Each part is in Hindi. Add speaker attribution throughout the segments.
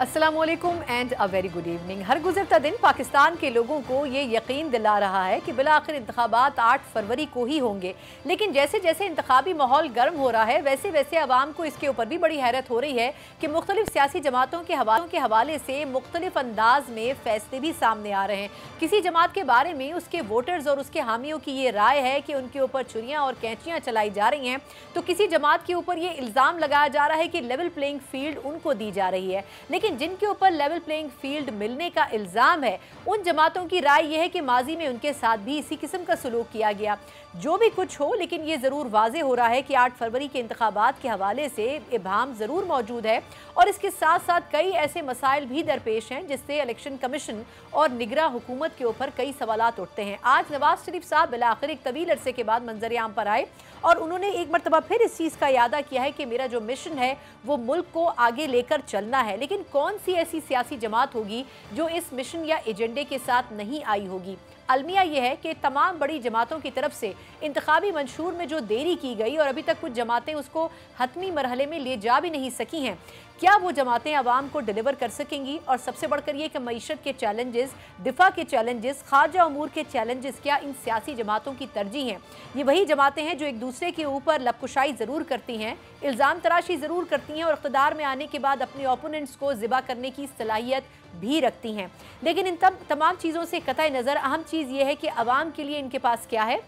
Speaker 1: Aslam and a very good evening हर गुजरता दिन पाकिस्तान के लोगों को ये यकीन दिला रहा है कि बिला आखिर इंतबात आठ फरवरी को ही होंगे लेकिन जैसे जैसे इंतबी माहौल गर्म हो रहा है वैसे वैसे आवाम को इसके ऊपर भी बड़ी हैरत हो रही है कि मुख्तलिफ सियासी जमातों के हवालों के हवाले से मुख्तलिफ अंदाज में फैसले भी सामने आ रहे हैं किसी जमात के बारे में उसके वोटर्स और उसके हामियों की ये राय है कि उनके ऊपर छुरियाँ और कैंचियाँ चलाई जा रही हैं तो किसी जमात के ऊपर ये इल्ज़ाम लगाया जा रहा है कि लेवल प्लेइंग फील्ड उनको दी जा रही है लेकिन लेकिन जिनके ऊपर लेवल प्लेइंग फील्ड मिलने का इल्ज़ाम है उन जमातों की राय यह है कि माजी में उनके साथ भी इसी किस्म का सलूक किया गया जो भी कुछ हो लेकिन ये ज़रूर वाजे हो रहा है कि आठ फरवरी के इंतबात के हवाले से इबाम ज़रूर मौजूद है और इसके साथ साथ कई ऐसे मसाइल भी दरपेश हैं जिससे इलेक्शन कमीशन और निगरा हुकूमत के ऊपर कई सवाल उठते हैं आज नवाज शरीफ साहब बिला आखिर एक तवील अरसे के बाद मंजर आम पर आए और उन्होंने एक मरतबा फिर इस चीज़ का अदा किया है कि मेरा जो मिशन है वो मुल्क को आगे लेकर चलना है लेकिन कौन सी ऐसी सियासी जमात होगी जो इस मिशन या एजेंडे के साथ नहीं आई होगी अलमिया यह है कि तमाम बड़ी जमातों की तरफ से इंतबी मंशूर में जो देरी की गई और अभी तक कुछ जमातें उसको हतमी मरहले में ले जा भी नहीं सकी हैं क्या वो जमातें आवाम को डिलीवर कर सकेंगी और सबसे बढ़कर ये कि मीशत के चैलेंजेस दिफा के चैलेंजेस खारजा अमूर के चैलेंजेस क्या इन सियासी जमातों की तरजीह हैं ये वही जमातें हैं जो एक दूसरे के ऊपर लपकुशाई ज़रूर करती हैं इल्ज़ाम तराशी ज़रूर करती हैं और इकतदार में आने के बाद अपने ओपोनेंट्स को ज़िबा करने की सलाहियत भी रखती हैं लेकिन इन तब तमाम चीज़ों से कतः नज़र अहम चीज़ ये है कि आवाम के लिए इनके पास क्या है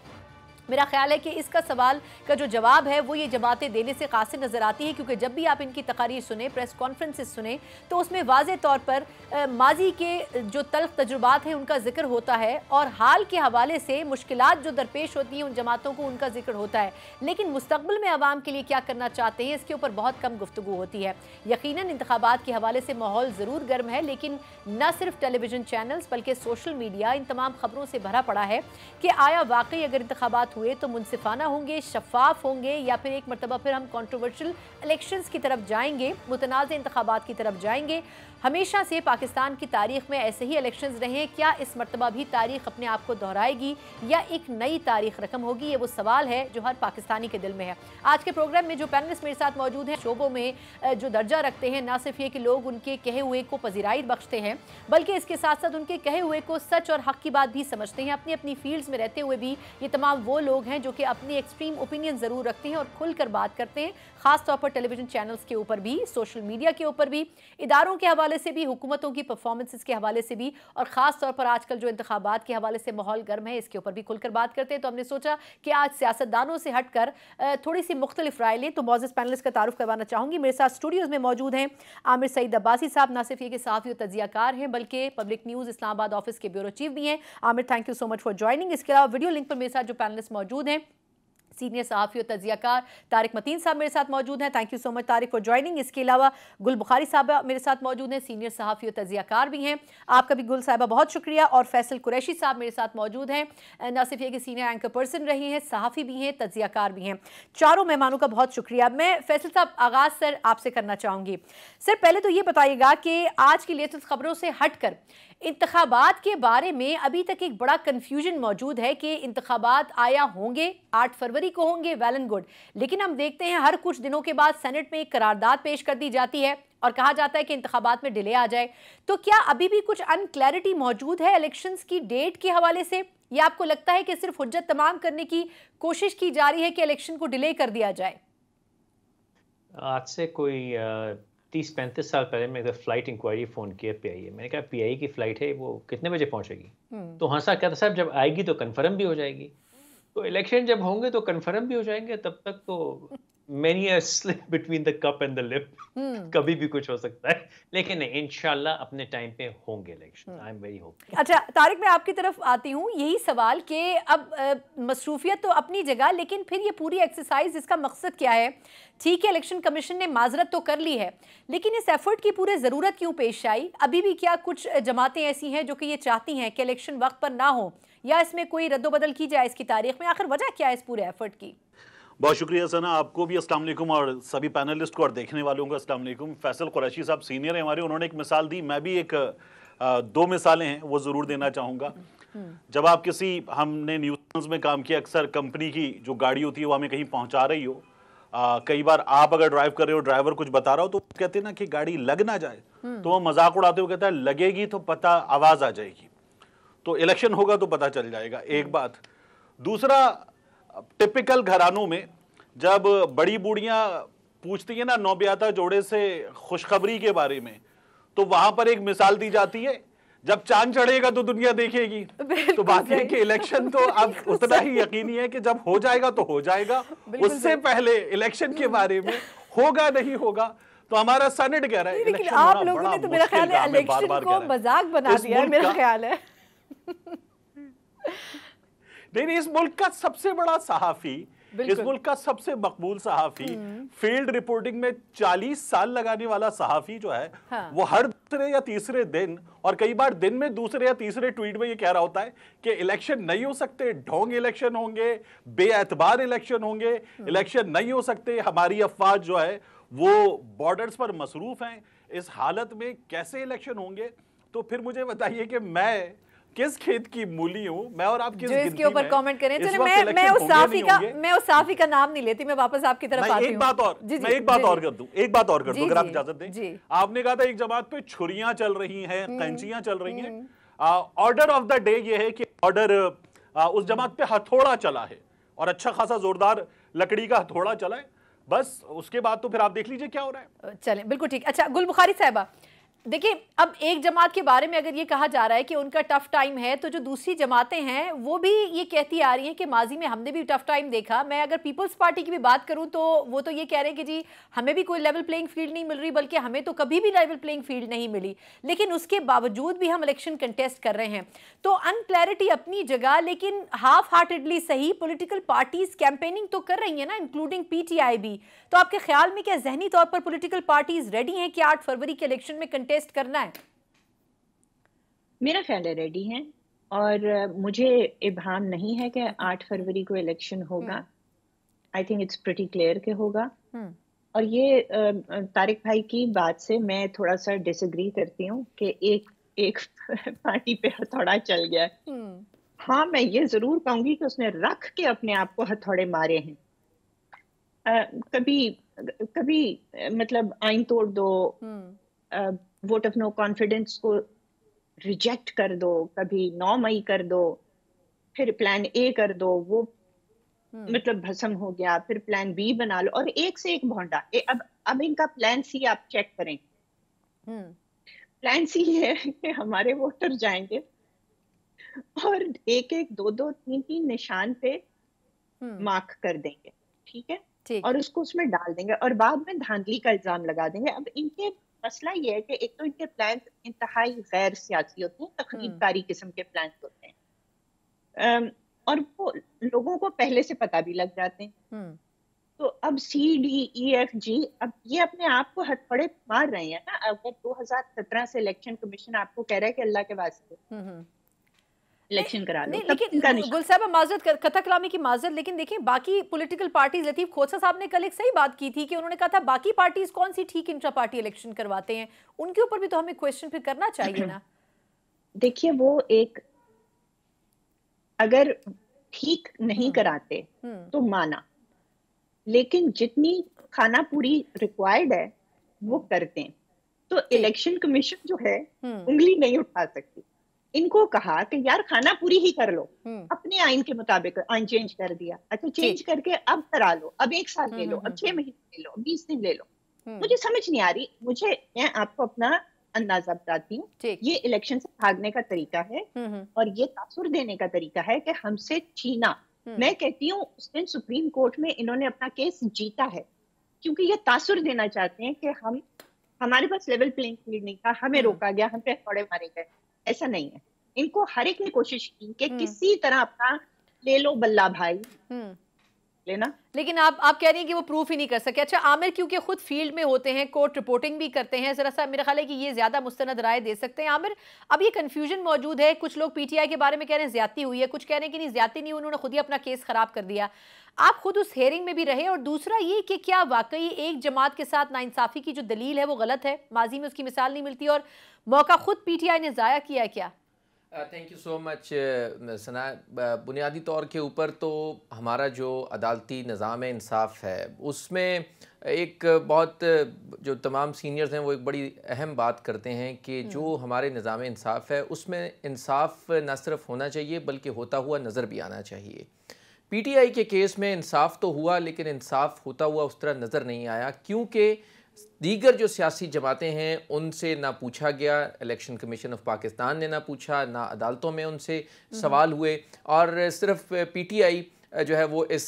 Speaker 1: मेरा ख्याल है कि इसका सवाल का जो जवाब है वो ये जमातें देने से खासे नज़र आती है क्योंकि जब भी आप इनकी तकारीर सुने प्रेस कॉन्फ्रेंसेस सुने तो उसमें वाज तौर पर माजी के जो तल्ख तजुर्बात हैं उनका जिक्र होता है और हाल के हवाले से मुश्किल जो दरपेश होती हैं उन जमातों को उनका जिक्र होता है लेकिन मुस्तबल में आवाम के लिए क्या करना चाहते हैं इसके ऊपर बहुत कम गुफ्तु होती है यकीन इंतबात के हवाले से माहौल ज़रूर गर्म है लेकिन न सिर्फ टेलीविज़न चैनल्स बल्कि सोशल मीडिया इन तमाम खबरों से भरा पड़ा है कि आया वाकई अगर इंतबात साथ हुए तो मुनसिफाना होंगे शफाफ होंगे या फिर एक मरतबा फिर हम कॉन्ट्रोवर्शल इलेक्शन की तरफ जाएंगे मुतनाज़ इंतबात की तरफ जाएंगे हमेशा से पाकिस्तान की तारीख में ऐसे ही इलेक्शन रहे क्या इस मरतबा भी तारीख अपने आप को दोहराएगी या एक नई तारीख रकम होगी ये वो सवाल है जो हर पाकिस्तानी के दिल में है आज के प्रोग्राम में जो पैनलिस्ट मेरे साथ मौजूद हैं शोबों में जो दर्जा रखते हैं ना सिर्फ ये कि लोग उनके कहे हुए को पजीराई बख्शते हैं बल्कि इसके साथ साथ उनके कहे हुए को सच और हक की बात भी समझते हैं अपनी अपनी फील्ड्स में रहते हुए भी ये तमाम वो लोग हैं जो कि अपनी एक्सट्रीम ओपिनियन ज़रूर रखते हैं और खुलकर बात करते हैं खासतौर पर टेलीविजन चैनल्स के ऊपर भी सोशल मीडिया के ऊपर भी इदारों के हवाले से भी हुकूमतों की परफॉर्मेंसेस के हवाले से भी और ख़ास तौर पर आजकल जो इंतबात के हवाले से माहौल गर्म है इसके ऊपर भी खुलकर बात करते हैं तो हमने सोचा कि आज सियासतदानों से हट थोड़ी सी मुख्तलिफ राय लें तो मोजिस पैनलिस्ट का तारुफ करवाना चाहूँगी मेरे साथ स्टूडियोज़ में मौजूद हैं आमिर सईद अब्बासी साहब ना सिर्फ ये कि साफ़ी तजियाकार हैं बल्कि पब्लिक न्यूज़ इस्लाबाद ऑफिस के ब्यूरो चीफ भी हैं Amir thank you so much for joining इसके अलावा वीडियो लिंक पर मेरे साथ जो पैनलिस्ट मौजूद हैं सीनियर सहाफ़ी और तजियाकार तारिक मतीन साहब मेरे साथ मौजूद हैं thank you so much Tariq for joining इसके अलावा गुल बुखारी साहब मेरे साथ मौजूद हैं सीनियर सहाफ़ी और तजियाकार भी हैं आपका भी गुल साहबा बहुत शुक्रिया और फैसल कुरैशी साहब मेरे साथ मौजूद हैं न सिर्फ ये कि सीनियर एंकर पर्सन रहे हैं सहाफ़ी भी हैं तजियाकार भी हैं चारों मेहमानों का बहुत शुक्रिया मैं फैसल साहब आगाज़ सर आपसे करना चाहूँगी सर पहले तो ये बताइएगा कि आज की लेटेस्ट खबरों से हट इंतबात के बारे में अभी तक एक बड़ा कन्फ्यूजन मौजूद है कि इंतबात आया होंगे 8 फरवरी को होंगे वेल एंड गुड लेकिन हम देखते हैं हर कुछ दिनों के बाद सेनेट में एक करारदाद पेश कर दी जाती है और कहा जाता है कि इंतबात में डिले आ जाए तो क्या अभी भी कुछ अनक्लैरिटी मौजूद है इलेक्शन की डेट के हवाले से या आपको लगता है कि सिर्फ हजत तमाम करने की कोशिश की जा रही है कि इलेक्शन को डिले कर दिया जाए
Speaker 2: आज से कोई तीस पैंतीस साल पहले तो फ्लाइट इंक्वायरी फ़ोन किया पीआईए मैंने कहा पीआईए की फ़्लाइट है वो कितने बजे पहुंचेगी हम्म। तो हंसा हाँ कहता साहब जब आएगी तो कन्फर्म भी हो जाएगी तो इलेक्शन जब होंगे तो कन्फर्म भी हो जाएंगे तब तक तो many slip between the cup and the lip कभी भी कुछ हो सकता है लेकिन नहीं इनशाला अपने टाइम पे होंगे election I am very hope
Speaker 1: अच्छा तारिक मैं आपकी तरफ आती हूँ यही सवाल कि अब मसरूफियत तो अपनी जगह लेकिन फिर ये पूरी एक्सरसाइज इसका मकसद क्या है ठीक है इलेक्शन कमीशन ने माजरत तो कर ली है लेकिन इस एफर्ट की पूरे ज़रूरत क्यों पेश आई अभी भी क्या कुछ जमातें ऐसी हैं जो कि ये चाहती हैं कि इलेक्शन वक्त पर ना हो या इसमें कोई रद्दोबदल की जाए इसकी तारीख में आखिर वजह क्या है इस पूरे एफर्ट की
Speaker 3: बहुत शुक्रिया सना आपको भी असल और सभी पैनलिस्ट को और देखने वालों को असल फैसल कुरैशी साहब सीनियर हैं हमारे उन्होंने एक मिसाल दी मैं भी एक दो मिसालें हैं वो ज़रूर देना चाहूँगा जब आप किसी हमने न्यूज़ में काम किया अक्सर कंपनी की जो गाड़ी होती है वो हमें कहीं पहुँचा रही हो आ, कई बार आप अगर ड्राइव कर रहे हो ड्राइवर कुछ बता रहा हो तो कहते हैं ना कि गाड़ी लग ना जाए तो वो मजाक उड़ाते हुए कहता है लगेगी तो पता आवाज़ आ जाएगी तो इलेक्शन होगा तो पता चल जाएगा एक बात दूसरा टिपिकल घरानों में जब बड़ी बूढ़ियाँ पूछती है ना नौब्याता जोड़े से खुशखबरी के बारे में तो वहां पर एक मिसाल दी जाती है जब चांद चढ़ेगा तो दुनिया देखेगी तो बात यह कि इलेक्शन तो अब उतना ही यकीनी है कि जब हो जाएगा तो हो जाएगा उससे पहले इलेक्शन के बारे में होगा नहीं होगा तो हमारा सेनेट कह रहा है लेकिन आप लोगों ने तो मेरा ख्याल है इलेक्शन को मजाक
Speaker 1: बना दिया मेरा ख्याल है
Speaker 3: नहीं इस मुल्क का सबसे बड़ा सहाफ़ी इस मुल्क का सबसे मकबूल सहाफ़ी हम्म। फील्ड रिपोर्टिंग में 40 साल लगाने वाला सहाफ़ी जो है हाँ। वो हर दूसरे या तीसरे दिन और कई बार दिन में दूसरे या तीसरे ट्वीट में ये कह रहा होता है कि इलेक्शन नहीं हो सकते ढोंग इलेक्शन होंगे बेएतबार इलेक्शन होंगे हम्म। इलेक्शन नहीं हो सकते हमारी अफवाज जो है वो बॉर्डर्स पर मसरूफ़ हैं इस हालत में कैसे इलेक्शन होंगे तो फिर मुझे बताइए कि मैं किस खेत की मूली हूँ मैं और आप किस इसके ऊपर कमेंट करें चले मैं मैं उस साफी का
Speaker 1: मैं उस साफी का नाम नहीं लेती मैं वापस आपकी तरफ आती एक बात
Speaker 3: और जी, मैं एक बात और कर दूं एक बात और कर दूं अगर आप इजाजत दें आपने कहा था एक जमात पे छुरियां चल रही हैं हम्म, कैंचियां चल रही हैं ऑर्डर ऑफ द डे ये है कि ऑर्डर उस जमात पे हथौड़ा चला है और अच्छा खासा जोरदार लकड़ी का हथौड़ा चला है बस उसके बाद तो फिर आप देख लीजिए क्या हो रहा
Speaker 1: है चले बिल्कुल ठीक अच्छा गुल बुखारी साहबा देखिए अब एक जमात के बारे में अगर ये कहा जा रहा है कि उनका टफ टाइम है तो जो दूसरी जमातें हैं वो भी ये कहती आ रही हैं कि माजी में हमने भी टफ टाइम देखा मैं अगर पीपल्स पार्टी की भी बात करूं तो वो तो ये कह रहे हैं कि जी हमें भी कोई लेवल प्लेइंग फील्ड नहीं मिल रही बल्कि हमें तो कभी भी लेवल प्लेइंग फील्ड नहीं मिली लेकिन उसके बावजूद भी हम इलेक्शन कंटेस्ट कर रहे हैं तो अनक्लैरिटी अपनी जगह लेकिन हाफ हार्टेडली सही पोलिटिकल पार्टीज कैंपेनिंग तो कर रही है ना इंक्लूडिंग पी भी तो आपके ख्याल में क्या जहनी तौर पर पोलिटिकल पार्टीज रेडी हैं कि आठ फरवरी के इलेक्शन में कंटेस्ट टेस्ट करना है
Speaker 4: मेरा ख्याल है रेडी है और मुझे इब्हाम नहीं है कि आठ फरवरी को इलेक्शन होगा I think it's pretty clear के होगा हम्म। और ये तारिक भाई की बात से मैं थोड़ा सा डिसएग्री करती हूँ कि एक एक पार्टी पे हथौड़ा चल गया है हम्म। हाँ मैं ये जरूर कहूंगी कि उसने रख के अपने आप को हथौड़े मारे हैं आ, कभी कभी मतलब आइन तोड़ दो आ, हम्म। वोट ऑफ नो कॉन्फिडेंस को रिजेक्ट कर दो कभी नौ मई कर दो फिर प्लान ए कर दो वो hmm. मतलब भसम हो गया फिर प्लान बी बना लो और एक से एक भोंडा ए, अब अब इनका प्लान सी आप चेक करें hmm. प्लान सी है कि हमारे वोटर जाएंगे और एक एक दो दो तीन तीन निशान पे hmm. हम्म। मार्क कर देंगे ठीक है और उसको उसमें डाल देंगे और बाद में धांधली का इल्जाम लगा देंगे अब इनके मसला ये है कि एक तो इनके प्लान इंतहाई गैर सियासी होते हैं तकरीबकारी किस्म के प्लान होते हैं और वो लोगों को पहले से पता भी लग जाते हैं हम्म। तो अब C D E F G अब ये अपने आप को हथफड़े मार रहे हैं ना अगर 2017 से इलेक्शन कमीशन आपको कह रहा है कि अल्लाह के वास्ते हम्म, हम्म। इलेक्शन करा लो
Speaker 1: लेकिन गुल साहब माजरत कथा कलामी की माजरत लेकिन देखिए बाकी पॉलिटिकल पार्टीज लतीफ खोसा साहब ने कल एक सही बात की थी कि उन्होंने कहा था बाकी पार्टीज कौन सी ठीक इंट्रा पार्टी इलेक्शन करवाते हैं उनके ऊपर भी तो हमें क्वेश्चन फिर करना चाहिए ना
Speaker 4: देखिए वो एक अगर ठीक नहीं हम्म। कराते हम्म। तो माना लेकिन जितनी खाना पूरी रिक्वायर्ड है वो करते हैं तो इलेक्शन कमीशन जो है हम्म। उंगली नहीं उठा सकती इनको कहा कि यार खाना पूरी ही कर लो हम्म। अपने आइन के मुताबिक आइन चेंज कर दिया अच्छा चेंज करके अब करा लो अब एक साल ले हम्म, लो हम्म, अब छह महीने ले लो बीस दिन ले लो मुझे समझ नहीं आ रही मुझे मैं आपको अपना अंदाजा बताती हूँ ये इलेक्शन से भागने का तरीका है और ये तासुर देने का तरीका है कि हमसे छीना मैं कहती हूँ उस दिन सुप्रीम कोर्ट में इन्होंने अपना केस जीता है क्योंकि ये तासुर देना चाहते हैं कि हम हमारे पास लेवल प्लेइंग फील्ड नहीं था हमें रोका गया हम पे थोड़े मारे गए ऐसा नहीं है इनको हर एक ने
Speaker 1: कोशिश की कि हम्म। किसी तरह अपना ले लो बल्ला भाई हम्म। लेना लेकिन आप आप कह रही हैं कि वो प्रूफ ही नहीं कर सके अच्छा आमिर क्योंकि खुद फील्ड में होते हैं कोर्ट रिपोर्टिंग भी करते हैं जरा सा मेरा ख्याल है कि ये ज्यादा मुस्तंद राय दे सकते हैं आमिर अब ये कन्फ्यूजन मौजूद है कुछ लोग पीटीआई के बारे में कह रहे हैं ज्यादा हुई है कुछ कह रहे हैं कि नहीं ज्यादा नहीं उन्होंने खुद ही अपना केस खराब कर दिया आप खुद उस हेयरिंग में भी रहे और दूसरा ये कि क्या वाकई एक जमात के साथ नाइंसाफ़ी की जो दलील है वो गलत है माजी में उसकी मिसाल नहीं मिलती और मौका खुद पीटीआई ने ज़ाया किया है क्या
Speaker 5: thank you so much Sana बुनियादी तौर के ऊपर तो हमारा जो अदालती निज़ाम इंसाफ है उसमें एक बहुत uh, जो तमाम सीनियर्स हैं वो एक बड़ी अहम बात करते हैं कि हम्म। जो हमारे निज़ाम इंसाफ है उसमें इंसाफ न सिर्फ होना चाहिए बल्कि होता हुआ नज़र भी आना चाहिए पीटीआई के केस में इंसाफ तो हुआ लेकिन इंसाफ होता हुआ उस तरह नज़र नहीं आया क्योंकि दीगर जो सियासी जमातें हैं उनसे ना पूछा गया इलेक्शन कमीशन ऑफ पाकिस्तान ने ना पूछा ना अदालतों में उनसे हम्म। सवाल हुए और सिर्फ पीटीआई जो है वो इस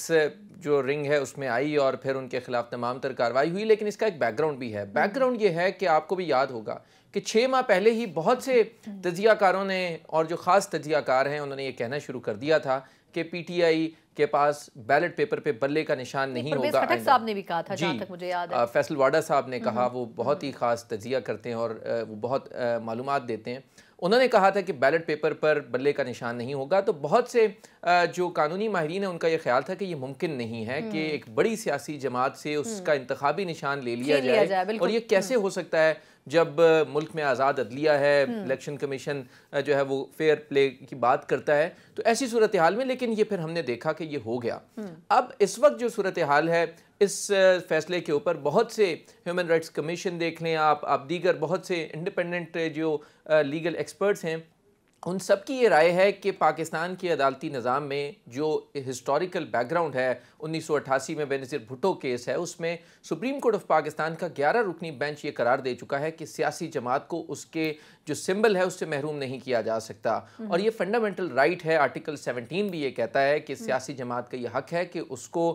Speaker 5: जो रिंग है उसमें आई और फिर उनके खिलाफ तमाम तर कार्रवाई हुई लेकिन इसका एक बैकग्राउंड भी है बैकग्राउंड हम्म। ये है कि आपको भी याद होगा कि छः माह पहले ही बहुत से हम्म। तजियाकारों ने और जो ख़ास तजियाकार हैं उन्होंने ये कहना शुरू कर दिया था कि पीटीआई के पास बैलेट पेपर पे बल्ले का निशान नहीं होगा साहब
Speaker 1: ने भी कहा था जी तक मुझे याद है
Speaker 5: फैसल वाडा साहब ने कहा हम्म। वो बहुत ही खास तजिया करते हैं और वो बहुत मालूम देते हैं उन्होंने कहा था कि बैलेट पेपर पर बल्ले का निशान नहीं होगा तो बहुत से जो कानूनी माहरीन है उनका यह ख्याल था कि ये मुमकिन नहीं है कि हम्म। एक बड़ी सियासी जमात से उसका हम्म। इंतबी निशान ले लिया जाए, जाए और ये कैसे हो सकता है जब मुल्क में आज़ाद अदलिया है हम्म। इलेक्शन कमीशन जो है वो फेयर प्ले की बात करता है तो ऐसी सूरत हाल में लेकिन ये फिर हमने देखा कि ये हो गया हम्म। अब इस वक्त जो सूरत हाल है इस फैसले के ऊपर बहुत से ह्यूमन राइट्स कमीशन देख लें आप आप दीगर बहुत से इंडिपेंडेंट जो लीगल एक्सपर्ट्स हैं उन सब की ये राय है कि पाकिस्तान के अदालती निज़ाम में जो हिस्टोरिकल बैकग्राउंड है 1988 में बेनज़ीर भुटो केस है उसमें सुप्रीम कोर्ट ऑफ पाकिस्तान का 11 रुकनी बेंच ये करार दे चुका है कि सियासी जमात को उसके जो सिंबल है उससे महरूम नहीं किया जा सकता हम्म। और ये फंडामेंटल राइट है आर्टिकल 17 भी ये कहता है कि हम्म। सियासी जमात का ये हक है कि उसको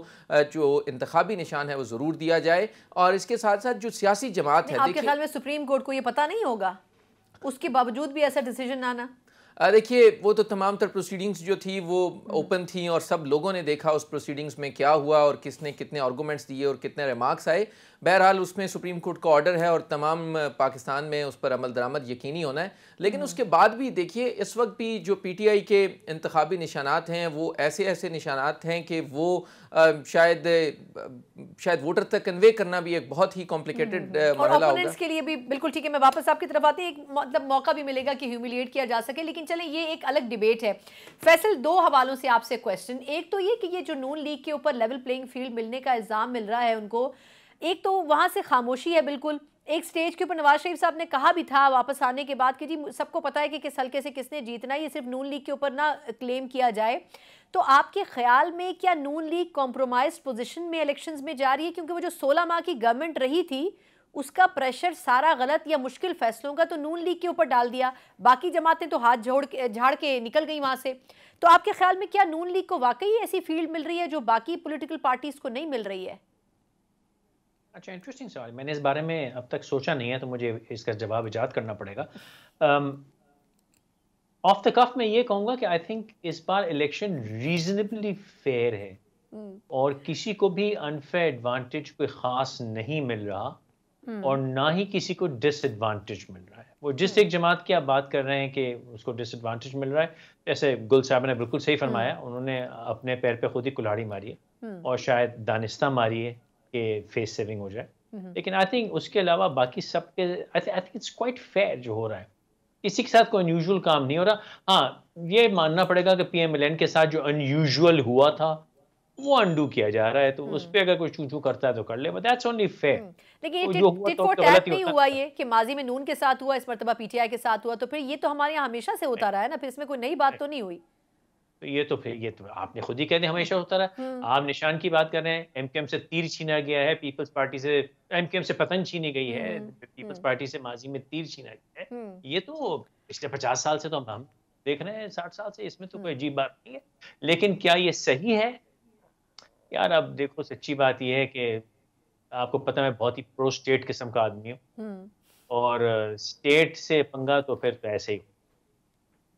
Speaker 5: जो इंतबी निशान है वो ज़रूर दिया जाए और इसके साथ साथ जो सियासी जमात है
Speaker 1: सुप्रीम कोर्ट को ये पता नहीं होगा उसके बावजूद भी ऐसा डिसीजन आना
Speaker 5: देखिए वो तो तमाम तर प्रोसीडिंग्स जो थी वो ओपन थी और सब लोगों ने देखा उस प्रोसीडिंग्स में क्या हुआ और किसने कितने आर्गूमेंट्स दिए और कितने रिमार्क्स आए बहरहाल उसमें सुप्रीम कोर्ट का ऑर्डर है और तमाम पाकिस्तान में उस पर अमल दरामद यकीनी होना है लेकिन उसके बाद भी देखिए इस वक्त भी जो पी टी आई के इंतबी निशानात हैं वो ऐसे ऐसे निशानात हैं कि वो शायद शायद वोटर तक कन्वे करना भी एक बहुत ही कॉम्प्लिकेटेड हम्म, हम्म। मरहला होगा
Speaker 1: के लिए भी बिल्कुल ठीक है मैं वापस आपकी तरफ आती एक मतलब मौका भी मिलेगा कि ह्यूमिलिएट किया जा सके लेकिन चले ये एक अलग डिबेट है फैसल दो हवालों से आपसे क्वेश्चन एक तो ये कि ये जो नून लीग के ऊपर लेवल प्लेइंग फील्ड मिलने का इल्ज़ाम मिल रहा है उनको एक तो वहाँ से खामोशी है बिल्कुल एक स्टेज के ऊपर नवाज शरीफ साहब ने कहा भी था वापस आने के बाद कि जी सबको पता है कि किस हल्के से किसने जीतना ये सिर्फ नून लीग के ऊपर ना क्लेम किया जाए तो आपके ख्याल में क्या नून लीग कॉम्प्रोमाइज पोजिशन में इलेक्शन में जा रही है क्योंकि वो जो सोलह माह की गवर्नमेंट रही थी उसका प्रेशर सारा गलत या मुश्किल फैसलों का तो नून लीग के ऊपर डाल दिया बाकी जमातें तो हाथ जोड़ के झाड़ के निकल गई वहां से तो आपके ख्याल में क्या नून लीग को वाकई ऐसी फील्ड मिल रही है जो बाकी पॉलिटिकल पार्टीज को नहीं मिल रही है
Speaker 2: अच्छा इंटरेस्टिंग सवाल मैंने इस बारे में अब तक सोचा नहीं है तो मुझे इसका जवाब ईजाद करना पड़ेगा um, ऑफ द कफ मैं ये कहूंगा कि आई थिंक इस बार इलेक्शन रीजनेबली फेयर है hmm. और किसी को भी अनफेयर एडवांटेज कोई खास नहीं मिल रहा hmm. और ना ही किसी को डिसएडवांटेज मिल रहा है वो जिस hmm. एक जमात की आप बात कर रहे हैं कि उसको डिसएडवांटेज मिल रहा है जैसे गुल साहब ने बिल्कुल सही फरमाया उन्होंने अपने पैर पे खुद ही कुल्हाड़ी मारी है और शायद दानिस्ता मारी है कि फेस सेविंग हो जाए लेकिन आई थिंक उसके अलावा बाकी सबके I think it's quite fair जो हो रहा है इसी के साथ कोई अनयूजल काम नहीं हो रहा हाँ ये मानना पड़ेगा कि पी एम के साथ जो अनयूजल हुआ था वो अंडू किया जा रहा है तो हम्म। उस पर अगर कोई चू चू करता है तो कर ले बट दैट्स ओनली फेयर
Speaker 1: लेकिन ये टिट फॉर टैट नहीं हुआ ये कि माजी में नून के साथ हुआ इस मरतबा पीटीआई के साथ हुआ तो फिर ये तो हमारे यहाँ हमेशा से होता रहा है ना फिर इसमें कोई नई बात तो नहीं हुई
Speaker 2: तो ये तो फिर ये तो आपने खुद ही कह दिया हमेशा होता रहा हम्म। आप निशान की बात कर रहे हैं एमकेएम से तीर छीना गया है पीपल्स पार्टी से एमकेएम से पतन छीनी गई है पीपल्स हम्म, पार्टी हम्म। से माजी में तीर छीना गया है ये तो पिछले पचास साल से तो हम हम देख रहे हैं साठ साल से इसमें तो कोई अजीब बात नहीं है लेकिन क्या ये सही है यार अब देखो सच्ची बात यह है कि आपको पता मैं बहुत ही प्रो स्टेट किस्म का आदमी
Speaker 1: हूँ
Speaker 2: और स्टेट से पंगा तो फिर तो ऐसे ही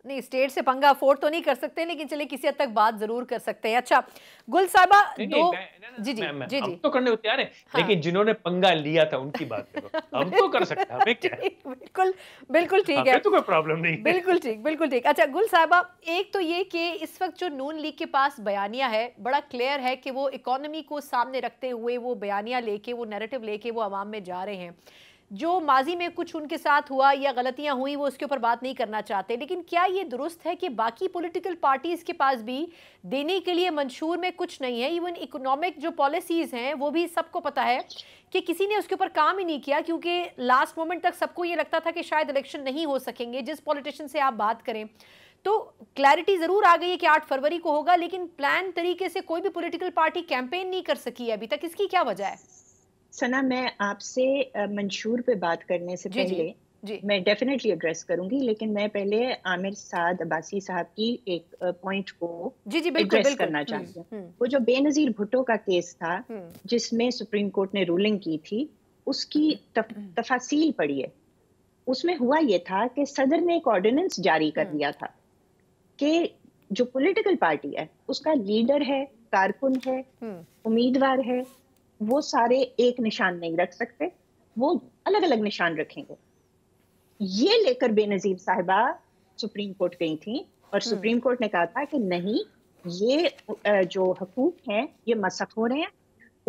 Speaker 1: नहीं स्टेट से पंगा अफोर्ड तो नहीं कर सकते लेकिन चलिए किसी हद तक बात जरूर कर सकते हैं अच्छा गुल साहबा दो जी जी मैं, जी जी तो
Speaker 2: करने को तैयार है हाँ। लेकिन जिन्होंने पंगा लिया था उनकी बात हम तो कर सकते हैं क्या
Speaker 1: बिल्कुल बिल्कुल ठीक है तो कोई प्रॉब्लम नहीं बिल्कुल ठीक बिल्कुल ठीक अच्छा गुल साहबा एक तो ये कि इस वक्त जो नून लीग के पास बयानिया है बड़ा क्लियर है कि वो इकोनॉमी को सामने रखते हुए वो बयानिया लेके वो नेरेटिव लेके वो आवाम में जा रहे हैं जो माजी में कुछ उनके साथ हुआ या गलतियां हुई वो उसके ऊपर बात नहीं करना चाहते लेकिन क्या ये दुरुस्त है कि बाकी पॉलिटिकल पार्टीज़ के पास भी देने के लिए मंशूर में कुछ नहीं है इवन इकोनॉमिक जो पॉलिसीज़ हैं वो भी सबको पता है कि किसी ने उसके ऊपर काम ही नहीं किया क्योंकि लास्ट मोमेंट तक सबको ये लगता था कि शायद इलेक्शन नहीं हो सकेंगे जिस पॉलिटिशियन से आप बात करें तो क्लैरिटी ज़रूर आ गई है कि आठ फरवरी को होगा लेकिन प्लान तरीके से कोई भी पॉलिटिकल पार्टी कैंपेन नहीं कर सकी है अभी तक इसकी क्या वजह है
Speaker 4: सना मैं आपसे मंशूर पे बात करने से जी, पहले जी. मैं डेफिनेटली एड्रेस करूंगी लेकिन मैं पहले आमिर साद अबासी साहब की एक पॉइंट को जी जी एड्रेस बिल्कुल करना हम्म, चाहती हूँ हम्म। वो जो बेनजीर भुट्टो का केस था हम्म। जिसमें सुप्रीम कोर्ट ने रूलिंग की थी उसकी तफासिल पड़ी है उसमें हुआ ये था कि सदर ने एक ऑर्डिनेंस जारी कर दिया था कि जो पॉलिटिकल पार्टी है उसका लीडर है कारकुन है उम्मीदवार है वो सारे एक निशान नहीं रख सकते वो अलग अलग निशान रखेंगे ये लेकर बेनजीर साहिबा सुप्रीम कोर्ट गई थी और हम्म। सुप्रीम कोर्ट ने कहा था कि नहीं ये जो हकूक हैं ये मसक हो रहे हैं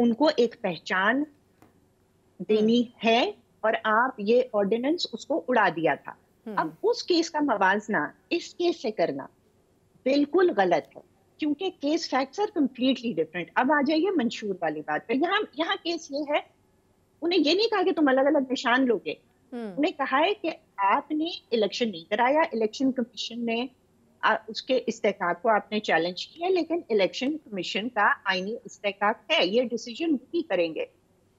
Speaker 4: उनको एक पहचान देनी हम्म। है और आप ये ऑर्डिनेंस उसको उड़ा दिया था हम्म। अब उस केस का मवाजना इस केस से करना बिल्कुल गलत है क्योंकि case facts are completely different अब आ जाइए मंशूर वाली बात पर यहाँ यहाँ केस ये है उन्हें ये नहीं कहा कि तुम अलग अलग निशान लोगे हम्म। उन्हें कहा है कि आपने इलेक्शन नहीं कराया इलेक्शन कमीशन ने आ, उसके इस्तेकाक को आपने चैलेंज किया लेकिन इलेक्शन कमीशन का आईनी इस्तेकाक है ये डिसीजन भी करेंगे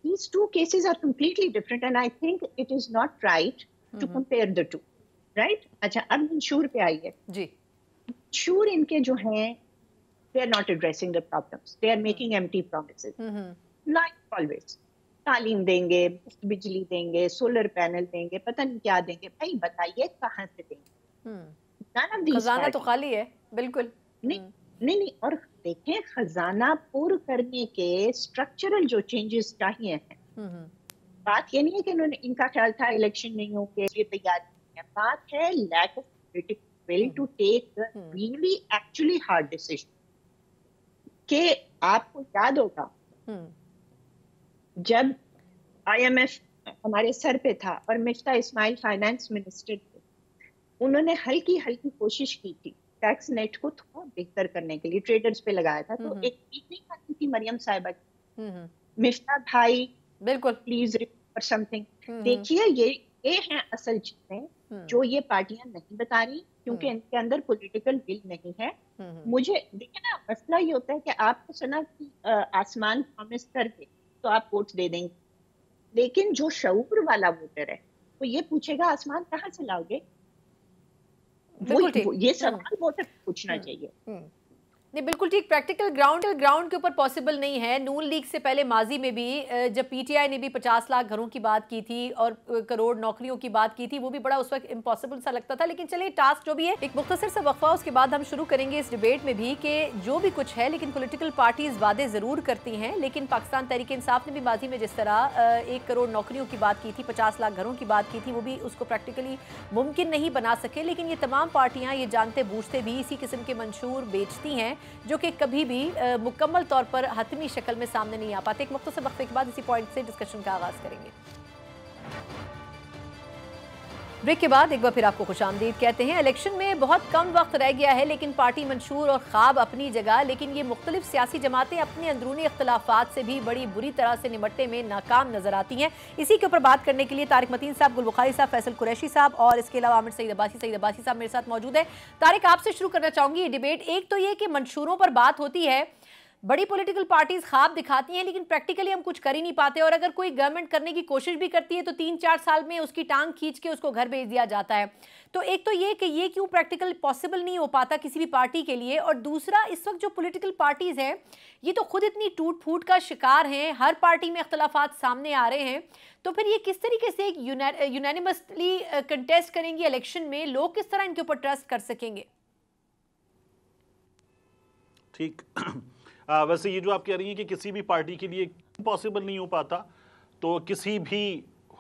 Speaker 4: these two cases are completely different and I think it is not right to hmm the to right अच्छा अब मंशूर पे आइए जी मंशूर इनके जो हैं they are not addressing the problems. They are making hmm. empty promises. Mm-hmm. Like always. तालीम देंगे बिजली देंगे सोलर पैनल देंगे पता नहीं क्या देंगे भाई बताइए कहाँ से देंगे खजाना तो खाली है बिल्कुल नहीं नहीं नहीं और देखें खजाना पूर्ण करने के स्ट्रक्चरल जो चेंजेस चाहिए हैं बात ये नहीं है कि उन्होंने इनका ख्याल था इलेक्शन नहीं हो के लिए तैयार नहीं है बात है lack of political will to take really actually hard decision कि आपको याद होगा हम्म। जब आईएमएफ हमारे सर पे था और मिश्ता इस्माइल फाइनेंस मिनिस्टर थे उन्होंने हल्की हल्की कोशिश की थी टैक्स नेट को थोड़ा बेहतर करने के लिए ट्रेडर्स पे लगाया था तो एक मीटिंग आती थी मरियम साहिबा की मिश्ता भाई बिल्कुल प्लीज रिपोर्ट समथिंग देखिए ये ये हैं असल चीजें हम्म। जो ये पार्टियां नहीं बता रही क्योंकि हम्म। इनके अंदर पॉलिटिकल विल नहीं है हम्म, मुझे देखिए ना मसला ये होता है कि आपको तो सुना कि आसमान प्रॉमिस करके तो आप वोट दे देंगे लेकिन जो शऊर वाला वोटर है वो
Speaker 1: ये पूछेगा आसमान कहाँ से लाओगे
Speaker 4: वो, ये सवाल वोटर पूछना चाहिए
Speaker 1: नहीं बिल्कुल ठीक प्रैक्टिकल ग्राउंड ग्राउंड के ऊपर पॉसिबल नहीं है नून लीग से पहले माजी में भी जब पीटीआई ने भी 50 लाख घरों की बात की थी और करोड़ नौकरियों की बात की थी वो भी बड़ा उस वक्त इम्पॉसिबल सा लगता था लेकिन चलिए टास्क जो भी है एक मुख्तर सा वक्फा उसके बाद हम शुरू करेंगे इस डिबेट में भी कि जो भी कुछ है लेकिन पोलिटिकल पार्टीज वादे ज़रूर करती हैं लेकिन पाकिस्तान तहरीक इंसाफ ने भी माजी में जिस तरह एक करोड़ नौकरियों की बात की थी पचास लाख घरों की बात की थी वो भी उसको प्रैक्टिकली मुमकिन नहीं बना सके लेकिन ये तमाम पार्टियाँ ये जानते बूझते भी इसी किस्म के मंशूर बेचती हैं जो कि कभी भी मुकम्मल तौर पर हतमी शक्ल में सामने नहीं आ पाते एक मुख्तर वक्त के बाद इसी पॉइंट से डिस्कशन का आगाज़ करेंगे ब्रेक के बाद एक बार फिर आपको खुश कहते हैं इलेक्शन में बहुत कम वक्त रह गया है लेकिन पार्टी मंशूर और ख्वाब अपनी जगह लेकिन ये मुख्तलिफ सियासी जमातें अपने अंदरूनी अख्तलाफात से भी बड़ी बुरी तरह से निपटने में नाकाम नजर आती हैं इसी के ऊपर बात करने के लिए तारिक मतीन साहब गुलबुखारी साहब फैसल कुरैशी साहब और इसके अलावा आमिर सईद अब्बासी सईद अब्बासी साहब मेरे साथ मौजूद है तारिक आपसे शुरू करना चाहूँगी ये डिबेट एक तो ये कि मंशूरों पर बात होती है बड़ी पॉलिटिकल पार्टीज खाब दिखाती हैं लेकिन प्रैक्टिकली हम कुछ कर ही नहीं पाते और अगर कोई गवर्नमेंट करने की कोशिश भी करती है तो तीन चार साल में उसकी टांग खींच के उसको घर भेज दिया जाता है तो एक तो ये कि ये क्यों प्रैक्टिकल पॉसिबल नहीं हो पाता किसी भी पार्टी के लिए और दूसरा इस वक्त जो पोलिटिकल पार्टीज़ हैं ये तो खुद इतनी टूट फूट का शिकार हैं हर पार्टी में अख्तलाफा सामने आ रहे हैं तो फिर ये किस तरीके से एक यूनानिमसली कंटेस्ट करेंगी इलेक्शन में लोग किस तरह इनके ऊपर ट्रस्ट कर सकेंगे
Speaker 3: ठीक आ, वैसे ये जो आप कह रही हैं कि किसी भी पार्टी के लिए पॉसिबल नहीं हो पाता तो किसी भी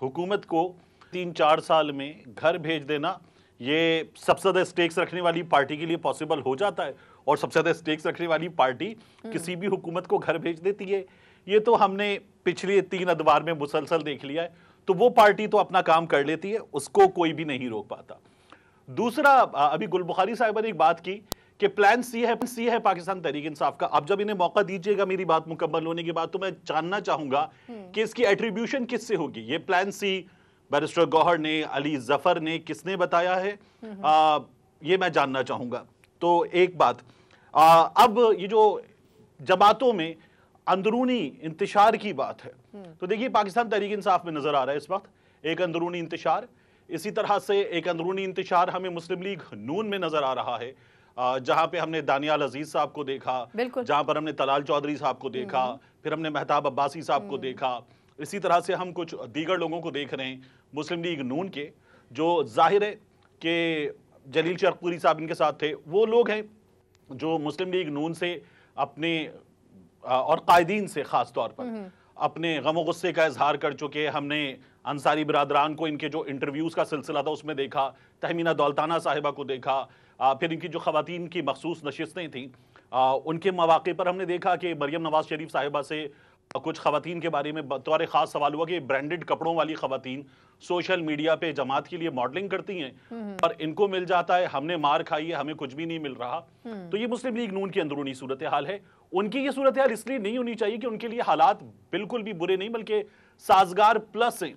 Speaker 3: हुकूमत को तीन चार साल में घर भेज देना ये सबसे ज़्यादा स्टेक्स रखने वाली पार्टी के लिए पॉसिबल हो जाता है और सबसे ज़्यादा स्टेक्स रखने वाली पार्टी हम्म। किसी भी हुकूमत को घर भेज देती है ये तो हमने पिछले तीन अदवार में मुसलसल देख लिया है तो वो पार्टी तो अपना काम कर लेती है उसको कोई भी नहीं रोक पाता दूसरा अभी गुल बुखारी साहिबा ने एक बात की कि प्लान सी है सी है पाकिस्तान तहरीक इंसाफ का अब जब इन्हें मौका दीजिएगा मेरी बात मुकम्मल होने के बाद तो मैं जानना चाहूंगा हम्म। कि इसकी एट्रीब्यूशन किससे होगी ये प्लान सी बैरिस्टर गौहर ने अली जफर ने किसने बताया है हम्म। आ, ये मैं जानना चाहूंगा तो एक बात आ, अब ये जो जमातों में अंदरूनी इंतशार की बात है हम्म। तो देखिए पाकिस्तान तहरीक इंसाफ में नजर आ रहा है इस वक्त एक अंदरूनी इंतशार इसी तरह से एक अंदरूनी इंतशार हमें मुस्लिम लीग नून में नजर आ रहा है जहां पे हमने दानियाल अजीज साहब को देखा जहां पर हमने तलाल चौधरी साहब को देखा हम्म। फिर हमने मेहताब अब्बासी साहब को हम्म। देखा इसी तरह से हम कुछ दीगर लोगों को देख रहे हैं मुस्लिम लीग नून के जो जाहिर है कि जलील चरकपुरी साहब इनके साथ थे वो लोग हैं जो मुस्लिम लीग नून से अपने और कायदीन से ख़ास तौर पर हम्म। अपने गम गुस्से का इजहार कर चुके हमने अंसारी बरदरान को इनके जो इंटरव्यूज़ का सिलसिला था उसमें देखा तहमीना दौलताना साहिबा को देखा फिर इनकी जो खातन की मखसूस नशस्तें थीं उनके मौाक़े पर हमने देखा कि मरीम नवाज़ शरीफ साहिबा से कुछ खातन के बारे में बतौर ख़ास सवाल हुआ कि ब्रांडेड कपड़ों वाली खातन सोशल मीडिया पे जमात के लिए मॉडलिंग करती हैं हम्म। पर इनको मिल जाता है हमने मार खाई है हमें कुछ भी नहीं मिल रहा हम्म। तो ये मुस्लिम लीग नून की अंदरूनी सूरत हाल है उनकी ये सूरत हाल इसलिए नहीं होनी चाहिए कि उनके लिए हालात बिल्कुल भी बुरे नहीं बल्कि साजगार प्लस हैं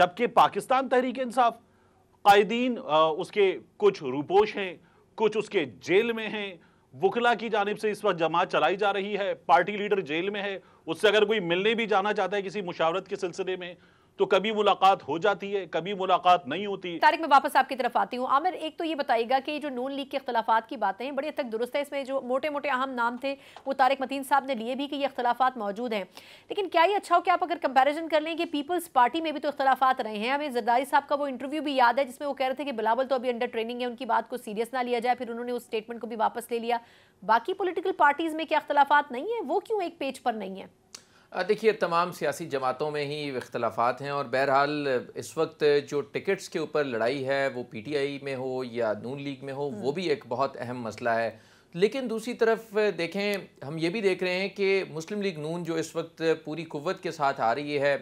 Speaker 3: जबकि पाकिस्तान तहरीक इंसाफ कायदीन उसके कुछ रूपोश हैं कुछ उसके जेल में हैं वकला की जानब से इस वक्त जमात चलाई जा रही है पार्टी लीडर जेल में है उससे अगर कोई मिलने भी जाना चाहता है किसी मुशावरत के सिलसिले में तो कभी मुलाकात हो जाती है कभी मुलाकात नहीं होती
Speaker 1: तारिक मैं वापस आपकी तरफ आती हूँ आमिर एक तो ये बताइएगा कि जो नून लीग के अख्तलाफात की बातें हैं बड़ी हद तक दुरुस्त है इसमें जो मोटे मोटे अहम नाम थे वो तारिक मतीन साहब ने लिए भी कि ये अख्तलाफात मौजूद हैं लेकिन क्या ये अच्छा हो कि आप अगर कंपेरिजन कर लें कि पीपल्स पार्टी में भी तो अख्तलाफात रहे हैं हमें जरदारी साहब का वो इंटरव्यू भी याद है जिसमें वो कह रहे थे कि बिलावल तो अभी अंडर ट्रेनिंग है उनकी बात को सीरियस ना लिया जाए फिर उन्होंने उस स्टेटमेंट को भी वापस ले लिया बाकी पोलिटिकल पार्टीज़ में क्या अख्तलाफात नहीं है वो क्यों एक पेज पर नहीं है
Speaker 5: देखिए तमाम सियासी जमातों में ही इख्तलाफात हैं और बहरहाल इस वक्त जो टिकट्स के ऊपर लड़ाई है वो पी टी आई में हो या नून लीग में हो हम्म। वो भी एक बहुत अहम मसला है लेकिन दूसरी तरफ देखें हम ये भी देख रहे हैं कि मुस्लिम लीग नून जो इस वक्त पूरी कुत के साथ आ रही है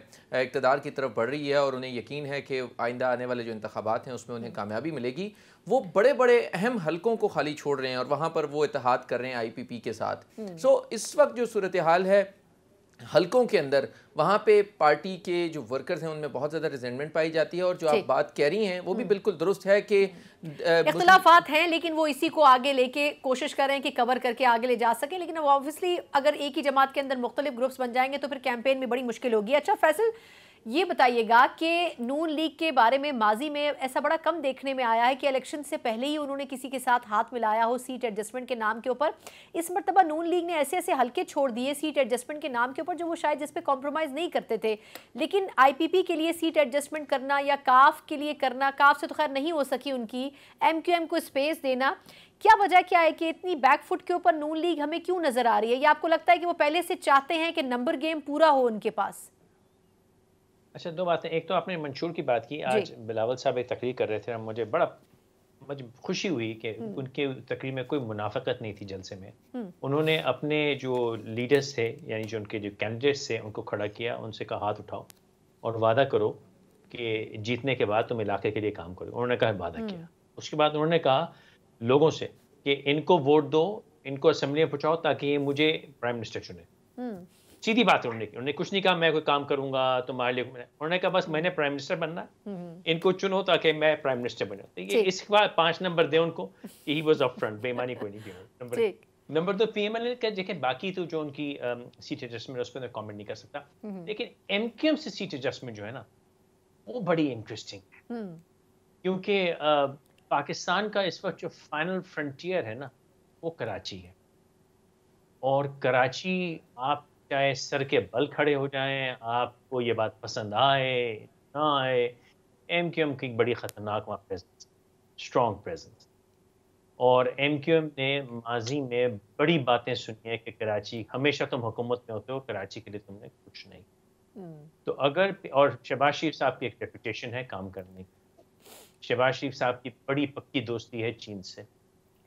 Speaker 5: इकतदार की तरफ बढ़ रही है और उन्हें यकीन है कि आइंदा आने वाले जो इंतबात हैं उसमें उन्हें हम्म। कामयाबी मिलेगी वो बड़े बड़े अहम हलकों को खाली छोड़ रहे हैं और वहाँ पर वो इतिहाद कर रहे हैं आई पी पी के साथ हम्म। सो इस वक्त जो सूरत हाल है हलकों के अंदर वहाँ पे पार्टी के जो वर्कर्स हैं उनमें बहुत ज़्यादा रिजेंटमेंट पाई जाती है और जो आप बात कह रही हैं वो भी हम्म। बिल्कुल दुरुस्त है कि इख्तलाफात
Speaker 1: हैं लेकिन वो इसी को आगे लेके कोशिश कर रहे हैं कि कवर करके आगे ले जा सकें लेकिन ऑब्वियसली अगर एक ही जमात के अंदर मुख्तलिफ ग्रुप्स बन जाएंगे तो फिर कैंपेन में बड़ी मुश्किल होगी अच्छा फैसल ये बताइएगा कि नून लीग के बारे में माजी में ऐसा बड़ा कम देखने में आया है कि इलेक्शन से पहले ही उन्होंने किसी के साथ हाथ मिलाया हो सीट एडजस्टमेंट के नाम के ऊपर इस मरतबा नून लीग ने ऐसे ऐसे हल्के छोड़ दिए सीट एडजस्टमेंट के नाम के ऊपर जो वो शायद जिस पर कॉम्प्रोमाइज़ नहीं करते थे लेकिन आई के लिए सीट एडजस्टमेंट करना या काफ के लिए करना काफ से तो खैर नहीं हो सकी उनकी एम को स्पेस देना क्या वजह क्या है कि इतनी बैकफुट के ऊपर नून लीग हमें क्यों नजर आ रही है या आपको लगता है कि वो पहले से चाहते हैं कि नंबर गेम पूरा हो उनके पास
Speaker 2: अच्छा दो बातें एक तो आपने मंशूर की बात की आज बिलावल साहब एक तकरीर कर रहे थे मुझे बड़ा मुझे खुशी हुई कि हम्म। उनके तकरीर में कोई मुनाफत नहीं थी जलसे में हम्म। उन्होंने अपने जो लीडर्स थे यानी जो उनके जो कैंडिडेट्स थे उनको खड़ा किया उनसे कहा हाथ उठाओ और वादा करो कि जीतने के बाद तुम इलाके के लिए काम करो उन्होंने कहा वादा हम्म। किया उसके बाद उन्होंने कहा लोगों से कि इनको वोट दो इनको असम्बली में पहुँचाओ ताकि ये मुझे प्राइम मिनिस्टर चुने सीधी बात है उन्होंने की उन्होंने कुछ नहीं कहा मैं कोई काम करूंगा तुम्हारे लिए उन्होंने कहा बस मैंने प्राइम मिनिस्टर बनना हम्म, हम्म। इनको चुनो ताकि मैं प्राइम मिनिस्टर बनू ये इस बार पांच नंबर दे उनको ही वॉज ऑफ फ्रंट बेमानी कोई नहीं दी नंबर नंबर दो पी एम एल का देखिए बाकी तो जो उनकी सीट एडजस्टमेंट है उस पर मैं कॉमेंट नहीं कर सकता हम्म, लेकिन एम क्यू एम से सीट एडजस्टमेंट जो है ना वो बड़ी इंटरेस्टिंग है क्योंकि पाकिस्तान का इस वक्त जो फाइनल फ्रंटियर है ना वो कराची है और कराची आप चाहे सर के बल खड़े हो जाएं आपको ये बात पसंद आए ना आए एम क्यू एम की बड़ी ख़तरनाक वहाँ प्रेजेंस स्ट्रॉन्ग प्रेजेंस और एम क्यू एम ने माजी में बड़ी बातें सुनी है कि कराची हमेशा तुम हुकूमत में होते हो कराची के लिए तुमने कुछ नहीं हम्म। तो अगर और शहबाज शरीफ साहब की एक रेपुटेशन है काम करने की शहबाज शरीफ साहब की बड़ी पक्की दोस्ती है चीन से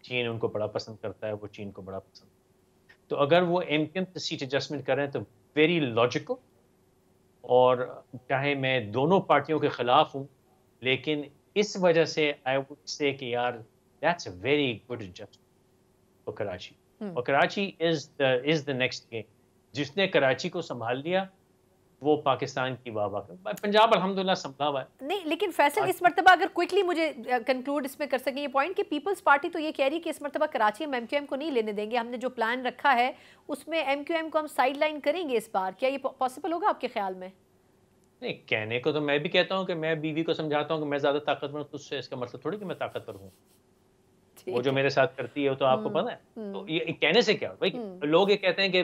Speaker 2: चीन उनको बड़ा पसंद करता है वो चीन को बड़ा पसंद तो अगर वो एम पी एम से सीट एडजस्टमेंट करें तो वेरी लॉजिकल और चाहे मैं दोनों पार्टियों के ख़िलाफ़ हूँ लेकिन इस वजह से आई वुड से कि यार that's a very good adjustment for Karachi और Karachi is the is the next game जिसने कराची को संभाल लिया वो पाकिस्तान की वाह वाह पंजाब अलहमदिल्ला संभला हुआ
Speaker 1: है नहीं लेकिन फैसल इस मरतबा अगर क्विकली मुझे कंक्लूड इसमें कर सकें ये पॉइंट कि पीपल्स पार्टी तो ये कह रही है कि इस मरतबा कराची में एम क्यू एम को नहीं लेने देंगे हमने जो प्लान रखा है उसमें एम क्यू एम को हम साइड लाइन करेंगे इस बार क्या ये पॉसिबल होगा आपके ख्याल में
Speaker 2: नहीं कहने को तो मैं भी कहता हूँ कि मैं बीवी को समझाता हूँ कि मैं ज़्यादा ताकतवर हूँ उससे इसका मतलब थोड़ी कि मैं ताकतवर हूँ वो जो मेरे साथ करती है वो तो आपको हम्म, पता है तो हम्म। ये कहने से क्या भाई हम्म। लोग ये कहते हैं कि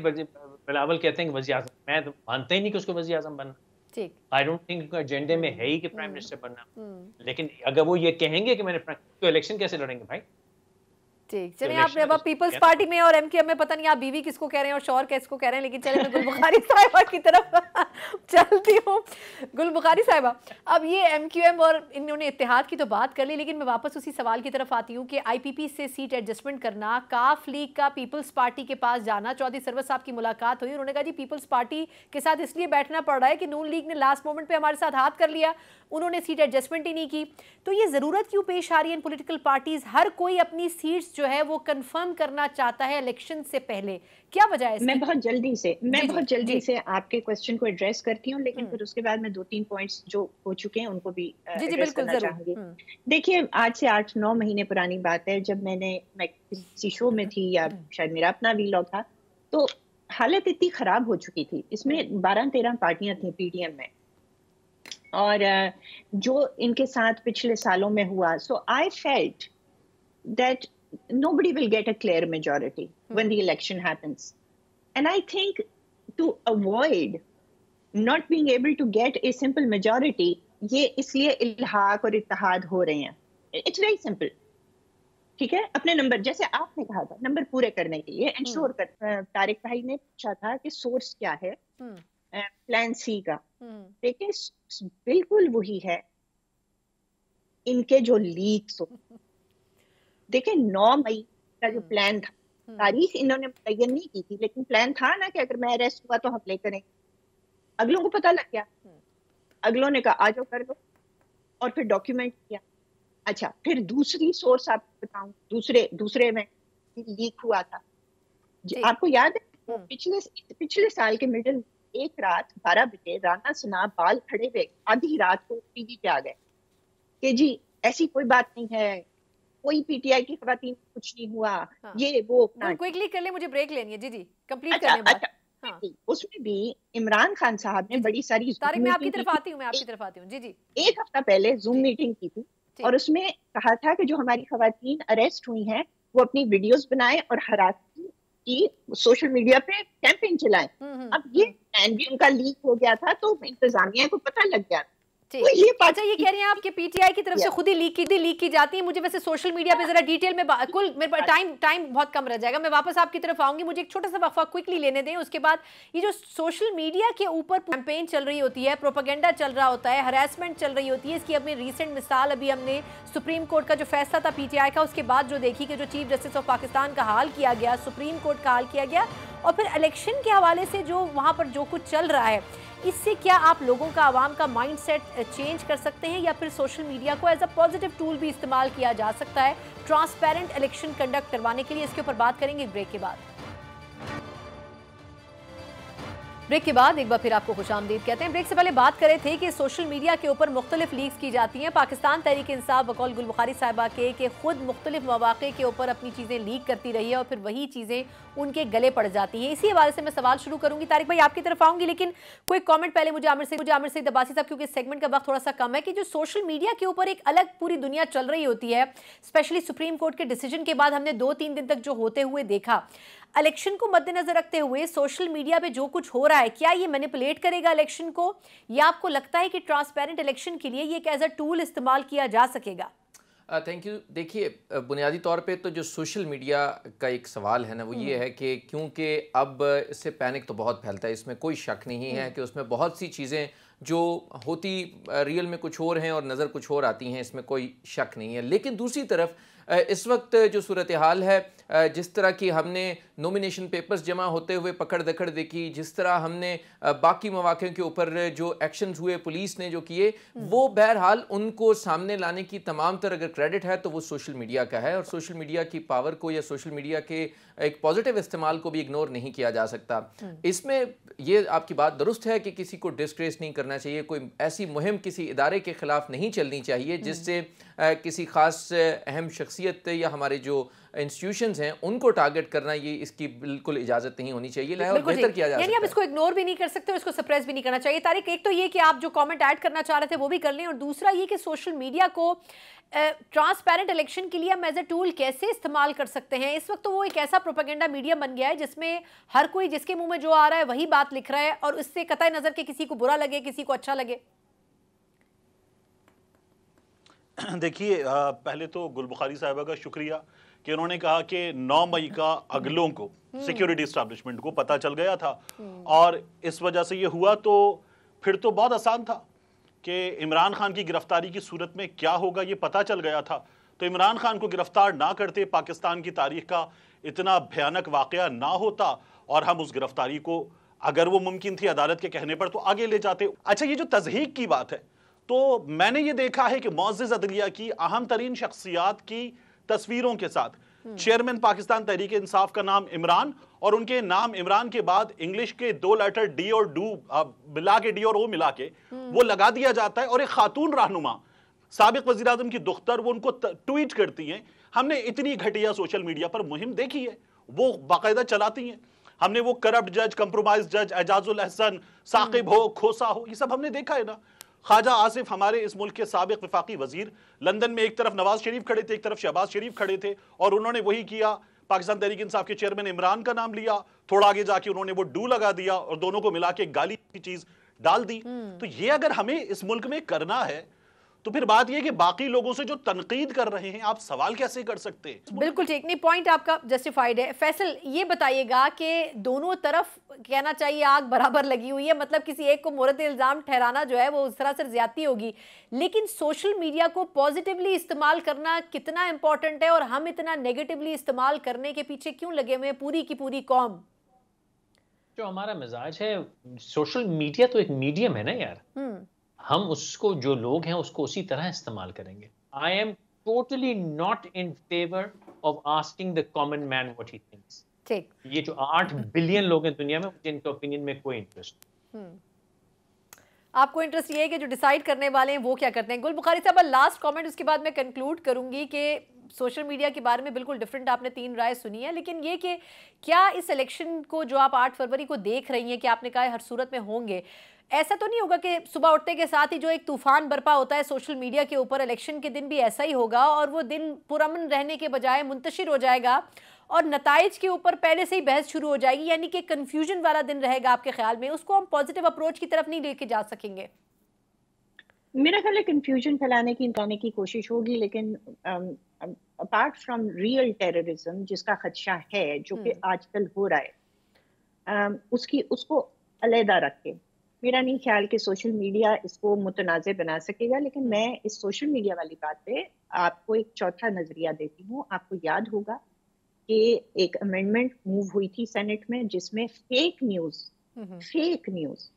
Speaker 2: बिलावल कहते हैं कि वजी अजम मैं तो मानते ही नहीं कि उसको वजी अजम बनना आई डोंट थिंक एजेंडे में हम्म। है ही कि प्राइम मिनिस्टर बनना हम्म। लेकिन अगर वो ये कहेंगे कि मैंने तो इलेक्शन कैसे लड़ेंगे भाई
Speaker 1: ठीक चलिए आपने अब पीपल्स पार्टी में और एमकेएम में पता नहीं आप बीवी किसको कह रहे हैं और शौर किसको कह रहे हैं लेकिन चलिए मैं गुलबुखारी साहिबा की तरफ चलती हूँ गुलबुखारी साहिबा अब ये एमकेएम और इन्होंने इतिहाद की तो बात कर ली लेकिन मैं वापस उसी सवाल की तरफ आती हूँ कि आईपीपी से सीट एडजस्टमेंट करना काफ लीग का पीपल्स पार्टी के पास जाना चौधरी सरवत साहब की मुलाकात हुई उन्होंने कहा जी पीपल्स पार्टी के साथ इसलिए बैठना पड़ रहा है कि नून लीग ने लास्ट मोमेंट पर हमारे साथ हाथ कर लिया उन्होंने सीट एडजस्टमेंट ही नहीं की तो ये ज़रूरत क्यों पेश आ रही है इन पोलिटिकल पार्टीज़ हर कोई अपनी सीट जो है वो कंफर्म करना चाहता है इलेक्शन से पहले क्या वजह है मैं बहुत जल्दी से मैं बहुत जल्दी से
Speaker 4: आपके क्वेश्चन को एड्रेस करती हूँ लेकिन हम्म। फिर उसके बाद मैं दो तीन पॉइंट्स जो हो चुके हैं उनको भी uh, जी जी बिल्कुल हम्म। देखिए आज से आठ नौ महीने पुरानी बात है जब मैंने मैं किसी शो में थी या हम्म। शायद मेरा अपना वीलॉग था तो हालत इतनी खराब हो चुकी थी इसमें बारह तेरह पार्टियां थी पीडीएम में और uh, जो इनके साथ पिछले सालों में हुआ so I felt that nobody will get a clear majority mm-hmm. when the election happens. And I think to avoid not being able to get a simple majority, ये इसलिए इल्हाक और इतिहाद हो रहे हैं इट्स वेरी सिंपल ठीक है अपने नंबर जैसे आपने कहा था नंबर पूरे करने के लिए इंश्योर कर तारिक भाई ने पूछा था कि सोर्स क्या है प्लान सी का देखिए बिल्कुल वही है इनके जो लीक्स हो देखिए नौ मई का जो प्लान हम्म। था हम्म। तारीख इन्होंने मुतयन नहीं की थी लेकिन प्लान था ना कि अगर मैं अरेस्ट हुआ तो हमले करें अगलों को पता लग गया हम्म। अगलों ने कहा आज कर दो और फिर डॉक्यूमेंट किया अच्छा फिर दूसरी सोर्स आप बताऊं दूसरे दूसरे में लीक हुआ था आपको याद है पिछले पिछले साल के मिडिल एक रात बारह बजे राणा सना बाल खड़े हुए आधी रात को टीवी पे आ गए कि जी ऐसी कोई बात नहीं है कोई पीटीआई की खातन कुछ नहीं हुआ हाँ। ये वो क्विकली कर ले मुझे ब्रेक लेनी है जी जी कम्प्लीट अच्छा, करने अच्छा, हाँ। उसमें भी इमरान खान साहब ने बड़ी सारी तारिक मैं आपकी तरफ आती
Speaker 1: हूँ आपकी तरफ आती हूँ जी जी
Speaker 4: एक हफ्ता पहले जूम मीटिंग की थी और उसमें कहा था कि जो हमारी खातन अरेस्ट हुई हैं वो अपनी वीडियोस बनाए और हरास की सोशल मीडिया पे कैंपेन चलाएं हम्म, हम्म, अब
Speaker 1: ये प्लान हम्म। उनका लीक हो गया था तो इंतजामिया को पता लग गया ये अच्छा ये कह रहे हैं आपके पीटीआई की तरफ से खुद ही लीक की लीक की जाती है मुझे वैसे सोशल मीडिया पे जरा डिटेल में कुल मेरे पास टाइम अच्छा। टाइम बहुत कम रह जाएगा मैं वापस आपकी तरफ आऊंगी मुझे एक छोटा सा वक्फा क्विकली लेने दें उसके बाद ये जो सोशल मीडिया के ऊपर कैंपेन चल रही होती है प्रोपागेंडा चल रहा होता है हरासमेंट चल रही होती है इसकी अपनी रिसेंट मिसाल अभी हमने सुप्रीम कोर्ट का जो फैसला था पीटीआई का उसके बाद जो देखी कि जो चीफ जस्टिस ऑफ पाकिस्तान का हाल किया गया सुप्रीम कोर्ट का हाल किया गया और फिर इलेक्शन के हवाले से जो वहाँ पर जो कुछ चल रहा है इससे क्या आप लोगों का आवाम का माइंड सेट चेंज कर सकते हैं या फिर सोशल मीडिया को एज अ पॉजिटिव टूल भी इस्तेमाल किया जा सकता है ट्रांसपेरेंट इलेक्शन कंडक्ट करवाने के लिए इसके ऊपर बात करेंगे ब्रेक के बाद ब्रेक के बाद एक बार फिर आपको खुश आमदीद कहते हैं ब्रेक से पहले बात करे थे कि सोशल मीडिया के ऊपर मुख्तलिफ लीक्स की जाती हैं पाकिस्तान तहरीक इंसाफ बकौल गुल बुखारी साहबा के के खुद मुख्तलिफ मौाक़े के ऊपर अपनी चीज़ें लीक करती रही है और फिर वही चीज़ें उनके गले पड़ जाती हैं इसी हवाले से मैं सवाल शुरू करूँगी तारिक भाई आपकी तरफ आऊँगी लेकिन कोई कॉमेंट पहले मुझे आमिर से मुझे आमिर से दबासी साहब क्योंकि सेगमेंट का वक्त थोड़ा सा कम है कि जो सोशल मीडिया के ऊपर एक अलग पूरी दुनिया चल रही होती है स्पेशली सुप्रीम कोर्ट के डिसीजन के बाद हमने दो तीन दिन तक जो होते हुए देखा इलेक्शन को मद्देनजर रखते हुए सोशल मीडिया पे जो कुछ हो रहा है क्या ये मैनिपुलेट करेगा इलेक्शन को या आपको लगता है कि ट्रांसपेरेंट इलेक्शन के लिए ये एज अ टूल इस्तेमाल किया जा सकेगा
Speaker 5: थैंक यू देखिए बुनियादी तौर पे तो जो सोशल मीडिया का एक सवाल है ना वो ये हम्म। है कि क्योंकि अब इससे पैनिक तो बहुत फैलता है इसमें कोई शक नहीं है हम्म। कि उसमें बहुत सी चीज़ें जो होती रियल में कुछ और हैं और नज़र कुछ और आती हैं इसमें कोई शक नहीं है लेकिन दूसरी तरफ इस वक्त जो सूरत हाल है जिस तरह की हमने नॉमिनेशन पेपर्स जमा होते हुए पकड़ दकड़ देखी जिस तरह हमने बाकी मौाक़ों के ऊपर जो एक्शन हुए पुलिस ने जो किए हम्म। वो बहरहाल उनको सामने लाने की तमाम तरह अगर क्रेडिट है तो वो सोशल मीडिया का है और सोशल मीडिया की पावर को या सोशल मीडिया के एक पॉजिटिव इस्तेमाल को भी इग्नोर नहीं किया जा सकता हम्म। इसमें ये आपकी बात दुरुस्त है कि किसी को डिस्क्रेस नहीं करना चाहिए कोई ऐसी मुहिम किसी इदारे के ख़िलाफ़ नहीं चलनी चाहिए हम्म। जिससे किसी ख़ास अहम शख्सियत या हमारे जो इंस्टीट्यूशंस हैं उनको टारगेट करना ये इसकी बिल्कुल इजाजत नहीं होनी चाहिए बेहतर किया जाए यानी आप
Speaker 1: इसको इग्नोर भी नहीं कर सकते और इसको सप्रेस भी नहीं करना चाहिए तारीख एक तो ये कि आप जो कमेंट ऐड करना चाह रहे थे वो भी कर लें और दूसरा ये कि सोशल मीडिया को ट्रांसपेरेंट इलेक्शन के लिए हम एज ए टूल कैसे इस्तेमाल कर सकते हैं इस वक्त तो वो एक ऐसा प्रोपागेंडा मीडिया बन गया है जिसमें हर कोई जिसके मुंह में जो आ रहा है वही बात लिख रहा है और उससे कतई नज़र के किसी को बुरा लगे किसी को अच्छा लगे
Speaker 3: देखिए पहले तो गुलबुखारी साहबा का शुक्रिया कि उन्होंने कहा कि 9 मई का अगलों को हम्म। सिक्योरिटी स्टैब्लिशमेंट को पता चल गया था हम्म। और इस वजह से ये हुआ तो फिर तो बहुत आसान था कि इमरान खान की गिरफ्तारी की सूरत में क्या होगा ये पता चल गया था तो इमरान खान को गिरफ्तार ना करते पाकिस्तान की तारीख का इतना भयानक वाक़ ना होता और हम उस गिरफ्तारी को अगर वो मुमकिन थी अदालत के कहने पर तो आगे ले जाते अच्छा ये जो तजहीक की बात है तो मैंने ये देखा है कि मोजिज अदलिया की अहम तरीन शख्सियात की तस्वीरों के साथ हम्म। चेयरमैन पाकिस्तान तहरीक इंसाफ का नाम इमरान और उनके नाम इमरान के बाद इंग्लिश के दो लेटर डी और डू मिला के डी और ओ मिला के हम्म। वो लगा दिया जाता है और एक खातून रहनुमा सबक वजी अजम की दुख्तर वो उनको ट्वीट करती हैं हमने इतनी घटिया सोशल मीडिया पर मुहिम देखी है वो बाकायदा चलाती हैं हमने वो करप्ट जज कंप्रोमाइज जज एजाजुल अहसन साकिब हम्म। हो खोसा हो ये सब हमने देखा है ना ख्वाजा आसिफ हमारे इस मुल्क के सबक विफाकी वजीर लंदन में एक तरफ नवाज शरीफ खड़े थे एक तरफ शहबाज शरीफ खड़े थे और उन्होंने वही किया पाकिस्तान तहरीक इंसाफ के चेयरमैन इमरान का नाम लिया थोड़ा आगे जाके उन्होंने वो डू लगा दिया और दोनों को मिला के गाली की चीज डाल दी हम्म। तो ये अगर हमें इस मुल्क में करना है तो फिर बात यह कि बाकी लोगों से जो तनकीद कर रहे हैं आप सवाल कैसे कर सकते हैं
Speaker 1: बिल्कुल ठीक नहीं पॉइंट आपका जस्टिफाइड है फैसल ये बताइएगा कि दोनों तरफ कहना चाहिए आग बराबर लगी हुई है मतलब किसी एक को मुहरत इल्ज़ाम ठहराना जो है वो उस तरह से ज्यादती होगी लेकिन सोशल मीडिया को पॉजिटिवली इस्तेमाल करना कितना इंपॉर्टेंट है और हम इतना नेगेटिवली इस्तेमाल करने के पीछे क्यों लगे हुए पूरी की पूरी कौम
Speaker 2: जो हमारा मिजाज है सोशल मीडिया तो एक मीडियम है ना यार हम्म। हम उसको जो लोग हैं उसको उसी तरह इस्तेमाल करेंगे I am totally not in favour of asking the common man what he thinks ठीक ये जो आठ बिलियन लोग हैं दुनिया में जिनके ओपिनियन में कोई इंटरेस्ट
Speaker 1: नहीं हम्म। आपको इंटरेस्ट ये है कि जो डिसाइड करने वाले हैं वो क्या करते हैं गुल बुखारी साहब लास्ट कमेंट उसके बाद मैं कंक्लूड करूंगी कि सोशल मीडिया के बारे में बिल्कुल डिफरेंट आपने तीन राय सुनी है लेकिन ये कि क्या इस इलेक्शन को जो आप 8 फरवरी को देख रही हैं कि आपने कहा है हर सूरत में होंगे ऐसा तो नहीं होगा कि सुबह उठते के साथ ही जो एक तूफान बर्पा होता है सोशल मीडिया के ऊपर इलेक्शन के दिन भी ऐसा ही होगा और वो दिन पुरमन रहने के बजाय मुंतशिर हो जाएगा और नतज के ऊपर पहले से ही बहस शुरू हो जाएगी यानी कि कन्फ्यूजन वाला दिन रहेगा आपके ख्याल में उसको हम पॉजिटिव अप्रोच की तरफ नहीं लेके जा सकेंगे
Speaker 4: मेरा ख्याल है कन्फ्यूजन फैलाने की इंटाने की कोशिश होगी लेकिन अपार्ट फ्रॉम रियल टेररिज्म जिसका खदशा है जो कि हम्म। आजकल हो रहा है um, उसकी उसको अलहदा रखें मेरा नहीं ख्याल कि सोशल मीडिया इसको मुतनाज़ बना सकेगा लेकिन मैं इस सोशल मीडिया वाली बात पे आपको एक चौथा नज़रिया देती हूँ आपको याद होगा कि एक अमेंडमेंट मूव हुई थी सेनेट में जिसमें fake news fake news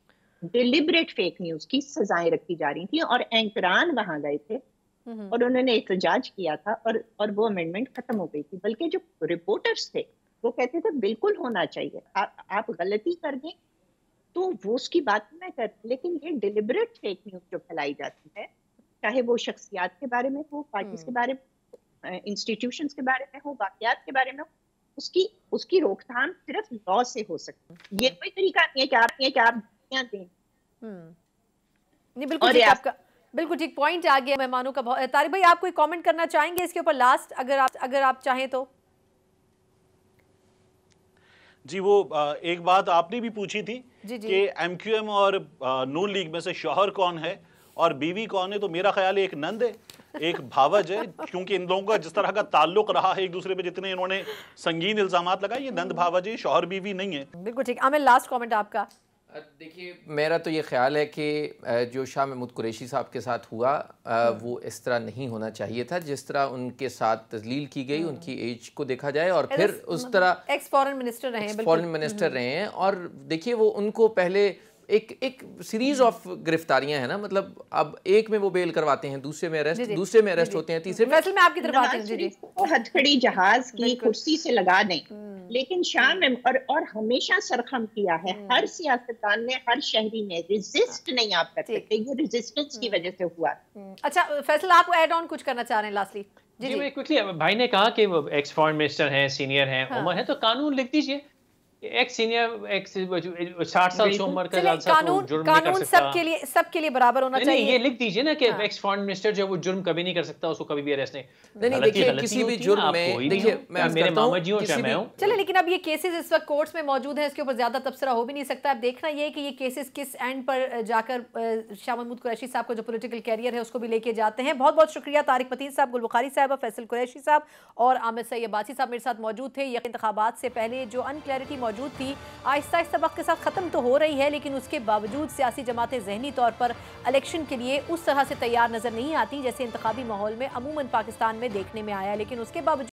Speaker 4: deliberate fake news की सजाएं रखी जा रही थी और एंकरान वहां गए थे हम्म, हम्म। और उन्होंने एहतजाज किया था और और वो अमेंडमेंट खत्म हो गई थी बल्कि जो रिपोर्टर्स थे वो कहते थे बिल्कुल होना चाहिए आ, आप गलती कर दें तो वो उसकी बात तो मैं करती लेकिन ये डिलिबरेट फेक न्यूज जो फैलाई जाती है चाहे वो शख्सियात के बारे में हो पार्टी के हम्म। बारे में इंस्टीट्यूशंस के बारे में हो वाकत के बारे में उसकी उसकी रोकथाम सिर्फ लॉ से हो सकती है ये हम्म। कोई तरीका नहीं है कि आप ये क्या आप दें हम्म।
Speaker 1: नहीं बिल्कुल आपका बिल्कुल ठीक पॉइंट आ गया मेहमानों का बहुत तारिक भाई आप कोई कमेंट करना चाहेंगे इसके ऊपर लास्ट अगर आप अगर आप चाहें तो
Speaker 3: जी वो एक बात आपने भी पूछी थी कि एम और नून लीग में से शोहर कौन है और बीवी कौन है तो मेरा ख्याल है एक नंद है एक भावज है क्योंकि इन लोगों का जिस तरह का ताल्लुक रहा है एक दूसरे पे जितने इन्होंने संगीन इल्जाम लगाए ये नंद भावज है शोहर बीवी नहीं है
Speaker 1: बिल्कुल ठीक आमिर लास्ट कमेंट आपका
Speaker 5: देखिए मेरा तो ये ख्याल है कि जो शाह महमूद कुरैशी साहब के साथ हुआ हाँ। वो इस तरह नहीं होना चाहिए था जिस तरह उनके साथ तजलील की गई हाँ। उनकी एज को देखा जाए और फिर उस मतलब तरह
Speaker 1: एक्स फॉरेन मिनिस्टर रहे फॉरेन मिनिस्टर हम्म। रहे
Speaker 5: हैं और देखिए वो उनको पहले एक एक सीरीज ऑफ गिरफ्तारियां हैं ना मतलब अब एक में वो बेल करवाते हैं दूसरे में अरेस्ट दूसरे में अरेस्ट होते हैं तीसरे में मैं आपकी तरफ आती
Speaker 4: हूं हथकड़ी जहाज की कुर्सी से लगा दें हम्म। लेकिन शाम में और और हमेशा सरखम किया है हम्म। हर सियासतदान ने हर शहरी ने रिजिस्ट नहीं आप कर सकते ये रेजिस्टेंस की हम्म। वजह से हुआ अच्छा
Speaker 1: फैसल आप एड ऑन कुछ करना चाह रहे हैं लास्टली जी, जी, जी
Speaker 2: क्विकली भाई ने कहा कि एक्स फॉरन मिनिस्टर हैं सीनियर हैं हाँ। उमर है तो कानून लिख दीजिए एक सीनियर एक साठ साल से उम्र का साहब तो कानून कानून सबके
Speaker 1: लिए सबके लिए बराबर होना नहीं, चाहिए नहीं, ये लिख दीजिए ना कि एक्स फॉरेन मिनिस्टर
Speaker 2: जो वो जुर्म कभी नहीं कर सकता उसको कभी भी अरेस्ट नहीं नहीं देखिए किसी भी जुर्म में देखिए मैं मेरे मामा जी हूं चाहे मैं हूं
Speaker 1: चले लेकिन अब ये केसेस इस वक्त कोर्ट्स में मौजूद हैं इसके ऊपर ज्यादा तबसरा हो भी नहीं सकता अब देखना ये कि ये केसेस किस एंड पर जाकर शाह महमूद कुरैशी साहब का जो पॉलिटिकल कैरियर है उसको भी लेके जाते हैं बहुत बहुत शुक्रिया तारिक मतीन साहब गुलबुखारी साहब फैसल कुरैशी साहब और आमिर सैयद अब्बासी साहब मेरे साथ मौजूद थे ये इंतबात से पहले जो अनक्लैरिटी मौजूद मौजूद थी आहिस्ता आहिस्ता वक्त के साथ ख़त्म तो हो रही है लेकिन उसके बावजूद सियासी जमातें जहनी तौर पर इलेक्शन के लिए उस तरह से तैयार नज़र नहीं आती जैसे इंतबी माहौल में अमूमन पाकिस्तान में देखने में आया लेकिन उसके बावजूद